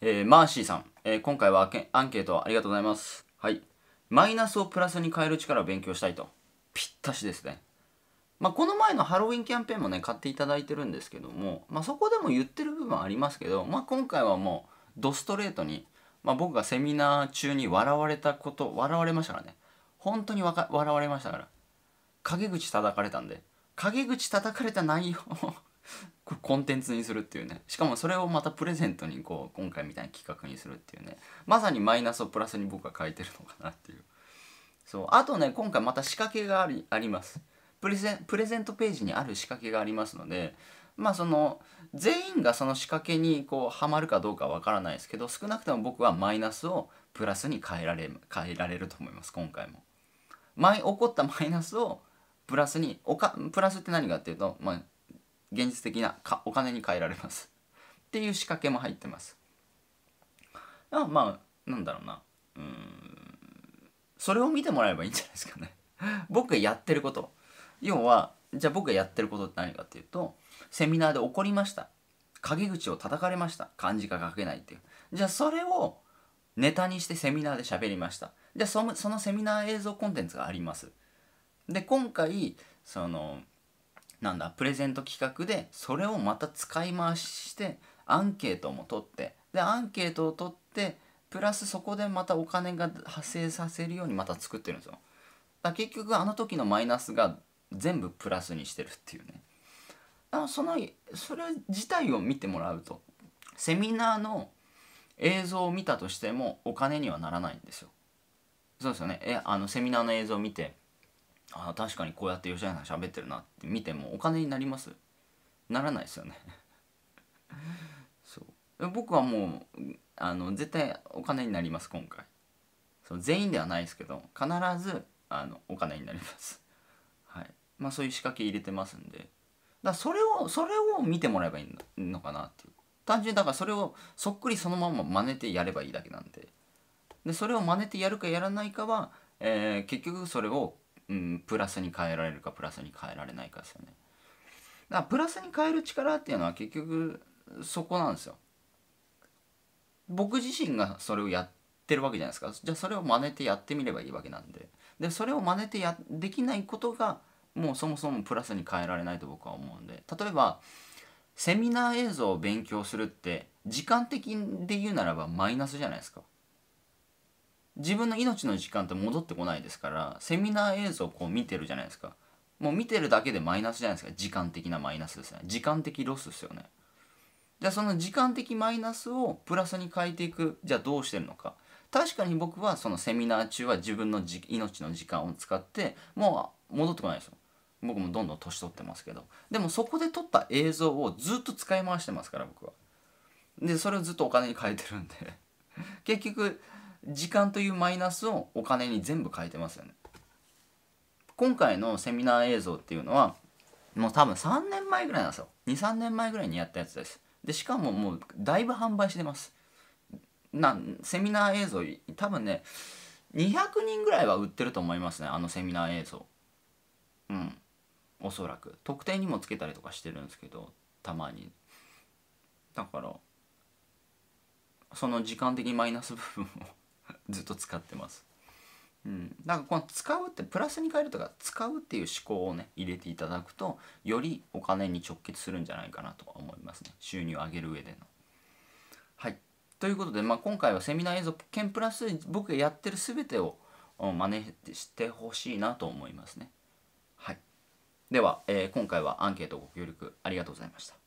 えー、マーシーさん、えー、今回はアンケートありがとうございます。はい。マイナスをプラスに変える力を勉強したいと。ぴったしですね。まあ、この前のハロウィンキャンペーンもね、買っていただいてるんですけども、まあ、そこでも言ってる部分はありますけど、まあ、今回はもう、ドストレートに、まあ、僕がセミナー中に笑われたこと、笑われましたからね。本当に笑われましたから。陰口叩かれたんで、陰口叩かれた内容をコンテンツにするっていうねしかもそれをまたプレゼントにこう今回みたいな企画にするっていうねまさにマイナスをプラスに僕は書いてるのかなっていうそうあとね今回また仕掛けがありありますプレゼンプレゼントページにある仕掛けがありますのでまあその全員がその仕掛けにこうハマるかどうかわからないですけど少なくとも僕はマイナスをプラスに変えられ変えられると思います今回も。前起こったマイナスをプラスにおかプラスって何かっていうと、まあ、現実的なかお金に換えられますっていう仕掛けも入ってますあまあなんだろうなうんそれを見てもらえばいいんじゃないですかね 僕がやってること要はじゃあ僕がやってることって何かっていうとセミナーで怒りました陰口を叩かれました漢字が書けないっていうじゃあそれをネタにしてセミナーで喋りましたじゃあそのそのセミナー映像コンテンツがありますで今回そのなんだプレゼント企画でそれをまた使い回ししてアンケートも取ってでアンケートを取ってプラスそこでまたお金が発生させるようにまた作ってるんですよだ結局あの時のマイナスが全部プラスにしてるっていうねだからそのそれ自体を見てもらうとセミナーの映像を見たとしてもお金にはならないんですよそうですよねえあのセミナーの映像を見てあ確かにこうやって吉永さん喋ってるなって見てもお金になりますならないですよねそう僕はもうあの絶対お金になります今回そう全員ではないですけど必ずあのお金になりますはいまあそういう仕掛け入れてますんでだそれをそれを見てもらえばいいのかなっていう単純にだからそれをそっくりそのまま真似てやればいいだけなんででそれを真似てやるかやらないかは、えー、結局それをうん、プラスに変えられるかプラスに変えられないかですよねだからプラスに変える力っていうのは結局そこなんですよ僕自身がそれをやってるわけじゃないですかじゃあそれを真似てやってみればいいわけなんででそれを真似てやできないことがもうそもそもプラスに変えられないと僕は思うんで例えばセミナー映像を勉強するって時間的で言うならばマイナスじゃないですか自分の命の時間って戻ってこないですからセミナー映像をこう見てるじゃないですかもう見てるだけでマイナスじゃないですか時間的なマイナスですね時間的ロスですよねじゃあその時間的マイナスをプラスに変えていくじゃあどうしてるのか確かに僕はそのセミナー中は自分のじ命の時間を使ってもう戻ってこないですよ僕もどんどん年取ってますけどでもそこで撮った映像をずっと使い回してますから僕はでそれをずっとお金に変えてるんで結局時間というマイナスをお金に全部変えてますよね今回のセミナー映像っていうのはもう多分3年前ぐらいなんですよ23年前ぐらいにやったやつですでしかももうだいぶ販売してますなセミナー映像多分ね200人ぐらいは売ってると思いますねあのセミナー映像うんおそらく特定にもつけたりとかしてるんですけどたまにだからその時間的マイナス部分を ずっと使ってます。うん、だからこの使うってプラスに変えるとか使うっていう思考をね入れていただくとよりお金に直結するんじゃないかなとは思いますね収入を上げる上での。はいということで、まあ、今回はセミナー映像兼プラス僕がやってる全てを真似してほしいなと思いますね。はい、では、えー、今回はアンケートご協力ありがとうございました。